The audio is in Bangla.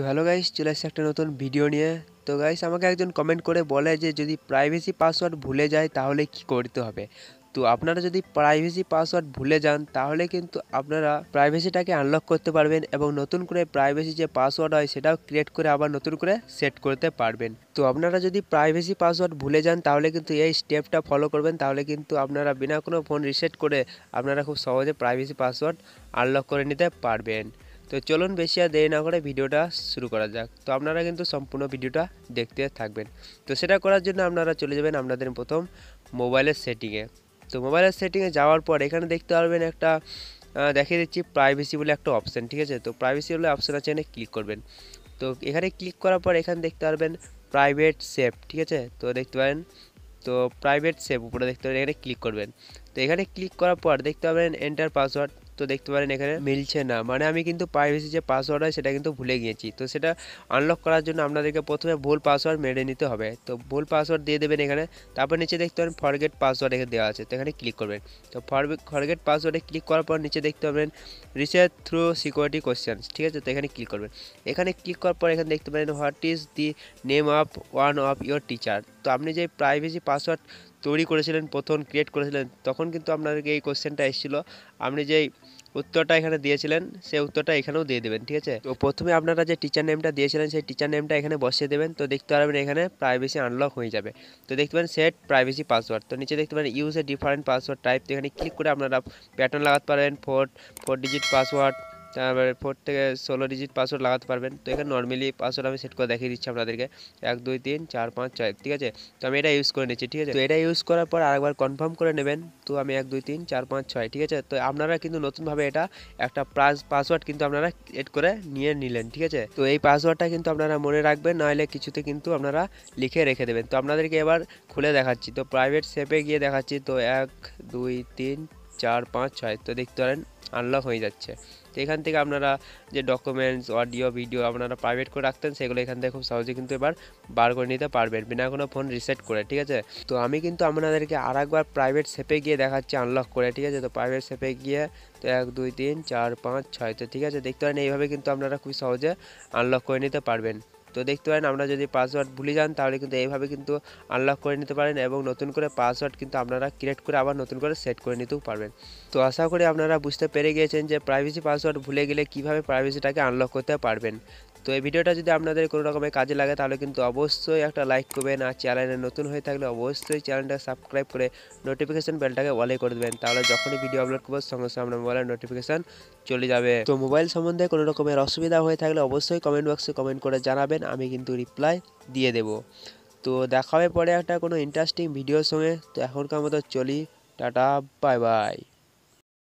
তো হ্যালো গাইস চলে আসছে একটা নতুন ভিডিও নিয়ে তো গাইস আমাকে একজন কমেন্ট করে বলে যে যদি প্রাইভেসি পাসওয়ার্ড ভুলে যায় তাহলে কি করতে হবে তো আপনারা যদি প্রাইভেসি পাসওয়ার্ড ভুলে যান তাহলে কিন্তু আপনারা প্রাইভেসিটাকে আনলক করতে পারবেন এবং নতুন করে প্রাইভেসি যে পাসওয়ার্ড হয় সেটাও ক্রিয়েট করে আবার নতুন করে সেট করতে পারবেন তো আপনারা যদি প্রাইভেসি পাসওয়ার্ড ভুলে যান তাহলে কিন্তু এই স্টেপটা ফলো করবেন তাহলে কিন্তু আপনারা বিনা কোনো ফোন রিসেট করে আপনারা খুব সহজে প্রাইভেসি পাসওয়ার্ড আনলক করে নিতে পারবেন তো চলুন বেশি আর দেরি না করে ভিডিওটা শুরু করা যাক তো আপনারা কিন্তু সম্পূর্ণ ভিডিওটা দেখতে থাকবেন তো সেটা করার জন্য আপনারা চলে যাবেন আপনাদের প্রথম মোবাইলের সেটিংয়ে তো মোবাইলের সেটিংয়ে যাওয়ার পর এখানে দেখতে পারবেন একটা দেখিয়ে দিচ্ছি প্রাইভেসি বলে একটা অপশান ঠিক আছে তো প্রাইভেসি বলে অপশান আছে এখানে ক্লিক করবেন তো এখানে ক্লিক করার পর এখানে দেখতে পারবেন প্রাইভেট সেফ ঠিক আছে তো দেখতে পারেন তো প্রাইভেট সেফ উপরে দেখতে পাবেন এখানে ক্লিক করবেন তো এখানে ক্লিক করার পর দেখতে পাবেন এন্টার পাসওয়ার্ড তো দেখতে পারেন এখানে মিলছে না মানে আমি কিন্তু প্রাইভেসি যে পাসওয়ার্ড হয় সেটা কিন্তু ভুলে গিয়েছি তো সেটা আনলক করার জন্য আপনাদেরকে প্রথমে ভুল পাসওয়ার্ড মেনে নিতে হবে তো ভুল পাসওয়ার্ড দিয়ে দেবেন এখানে তারপর নিচে দেখতে পারেন ফরগেট পাসওয়ার্ড এখানে দেওয়া আছে তো এখানে ক্লিক করবেন তো ফরগেট পাসওয়ার্ডে ক্লিক করার পর নিচে দেখতে পাবেন রিসার্চ থ্রু সিকিউরিটি কোয়েশ্চেন্স ঠিক আছে তো এখানে ক্লিক করবেন এখানে ক্লিক করার পর এখানে দেখতে পারেন what is the name of one of your teacher তো আপনি যে প্রাইভেসি পাসওয়ার্ড তৈরি করেছিলেন প্রথম ক্রিয়েট করেছিলেন তখন কিন্তু আপনাদেরকে এই কোশ্চেনটা এসেছিলো আপনি যেই উত্তরটা এখানে দিয়েছিলেন সেই উত্তরটা এখানেও দিয়ে দেবেন ঠিক আছে তো প্রথমে আপনারা যে টিচার নেমটা দিয়েছিলেন সেই টিচার নেমটা এখানে বসিয়ে দেবেন তো দেখতে পারবেন এখানে প্রাইভেসি আনলক হয়ে যাবে তো দেখতে পারেন সেট প্রাইভেসি পাসওয়ার্ড তো নিচে দেখতে পারেন use a different password type তো এখানে ক্লিক করে আপনারা প্যাটার্ন লাগাতে পারেন ফোর ফোর ডিজিট পাসওয়ার্ড তারপরে ফোর থেকে ষোলো ডিজিট পাসওয়ার্ড লাগাতে পারবেন তো এখানে নর্মালি পাসওয়ার্ড আমি সেট করে দেখিয়ে দিচ্ছি আপনাদেরকে এক দুই তিন চার পাঁচ ছয় ঠিক আছে তো আমি এটা ইউজ করে নিচ্ছি ঠিক আছে তো এটা ইউজ করার পর আরেকবার কনফার্ম করে নেবেন তো আমি এক দুই তিন চার পাঁচ ছয় ঠিক আছে তো আপনারা কিন্তু নতুনভাবে এটা একটা পাসওয়ার্ড কিন্তু আপনারা এড করে নিয়ে নিলেন ঠিক আছে তো এই পাসওয়ার্ডটা কিন্তু আপনারা মনে রাখবেন নাহলে কিছুতে কিন্তু আপনারা লিখে রেখে দেবেন তো আপনাদেরকে এবার খুলে দেখাচ্ছি তো প্রাইভেট সেপে গিয়ে দেখাচ্ছি তো এক দুই তিন চার পাঁচ ছয় তো দেখতে পারেন আনলক হয়ে যাচ্ছে তো এখান থেকে আপনারা যে ডকুমেন্টস অডিও ভিডিও আপনারা প্রাইভেট করে রাখতেন সেগুলো এখান থেকে খুব সহজে কিন্তু এবার বার করে নিতে পারবেন বিনা কোনো ফোন রিসেট করে ঠিক আছে তো আমি কিন্তু আপনাদেরকে আর একবার প্রাইভেট সেপে গিয়ে দেখাচ্ছি আনলক করে ঠিক আছে তো প্রাইভেট সেপে গিয়ে তো এক দুই তিন চার পাঁচ ছয় তো ঠিক আছে দেখতে পারেন এইভাবে কিন্তু আপনারা খুব সহজে আনলক করে নিতে পারবেন তো দেখতে পারেন আমরা যদি পাসওয়ার্ড ভুলে যান তাহলে কিন্তু এইভাবে কিন্তু আনলক করে নিতে পারেন এবং নতুন করে পাসওয়ার্ড কিন্তু আপনারা ক্রিয়েট করে আবার নতুন করে সেট করে নিতেও পারবেন তো আশা করি আপনারা বুঝতে পেরে গিয়েছেন যে প্রাইভেসি পাসওয়ার্ড ভুলে গেলে কীভাবে প্রাইভেসিটাকে আনলক করতে পারবেন তো এই ভিডিওটা যদি আপনাদের কোনো রকমের কাজে লাগে তাহলে কিন্তু অবশ্যই একটা লাইক করবেন আর চ্যানেলে নতুন হয়ে থাকলে অবশ্যই চ্যানেলটা সাবস্ক্রাইব করে নোটিফিকেশান বেলটাকে অলে করে দেবেন তাহলে যখনই ভিডিও আপলোড করবো সঙ্গে সঙ্গে আপনার মোবাইলের নোটিফিকেশান চলে যাবে তো মোবাইল সম্বন্ধে কোনো রকমের অসুবিধা হয়ে থাকলে অবশ্যই কমেন্ট বক্সে কমেন্ট করে জানাবেন আমি কিন্তু রিপ্লাই দিয়ে দেব তো দেখাবে পরে একটা কোনো ইন্টারেস্টিং ভিডিওর সঙ্গে তো এখনকার মতো চলি টাটা বাই বাই